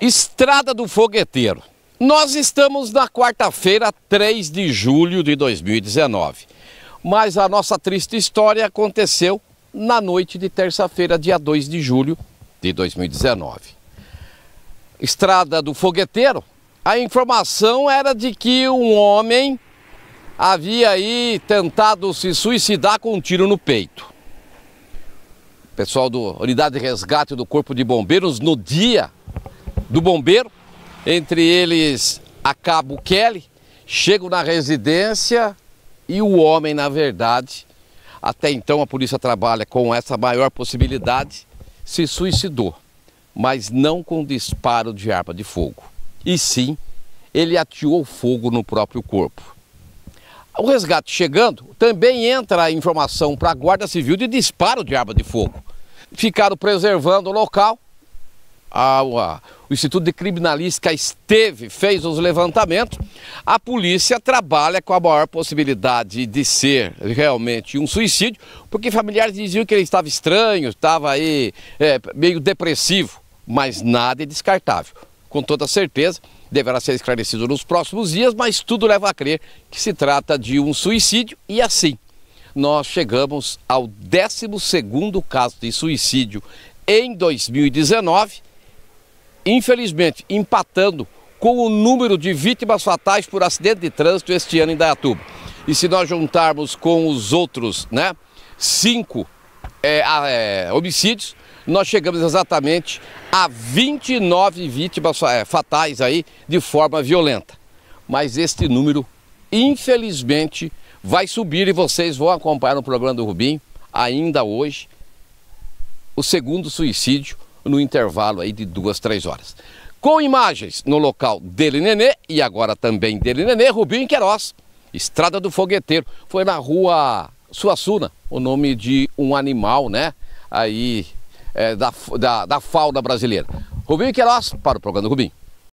Estrada do Fogueteiro. Nós estamos na quarta-feira, 3 de julho de 2019. Mas a nossa triste história aconteceu na noite de terça-feira, dia 2 de julho de 2019. Estrada do Fogueteiro. A informação era de que um homem havia aí tentado se suicidar com um tiro no peito. O pessoal da Unidade de Resgate do Corpo de Bombeiros, no dia do bombeiro, entre eles a Cabo Kelly. Chego na residência e o homem, na verdade, até então a polícia trabalha com essa maior possibilidade, se suicidou, mas não com disparo de arma de fogo, e sim ele atiou fogo no próprio corpo. O resgate chegando, também entra a informação para a Guarda Civil de disparo de arma de fogo. Ficaram preservando o local a, a, o Instituto de Criminalística esteve, fez os levantamentos, a polícia trabalha com a maior possibilidade de ser realmente um suicídio, porque familiares diziam que ele estava estranho, estava aí é, meio depressivo, mas nada é descartável. Com toda certeza, deverá ser esclarecido nos próximos dias, mas tudo leva a crer que se trata de um suicídio e assim nós chegamos ao 12 caso de suicídio em 2019 infelizmente, empatando com o número de vítimas fatais por acidente de trânsito este ano em Dayatuba. E se nós juntarmos com os outros né, cinco é, é, homicídios, nós chegamos exatamente a 29 vítimas é, fatais aí de forma violenta. Mas este número, infelizmente, vai subir e vocês vão acompanhar no programa do Rubim, ainda hoje, o segundo suicídio no intervalo aí de duas, três horas. Com imagens no local dele Nenê e agora também dele Nenê, Rubinho Queiroz, Estrada do Fogueteiro. Foi na rua Suassuna, o nome de um animal, né? Aí é, da, da, da fauna brasileira. Rubinho Queiroz para o programa do Rubinho.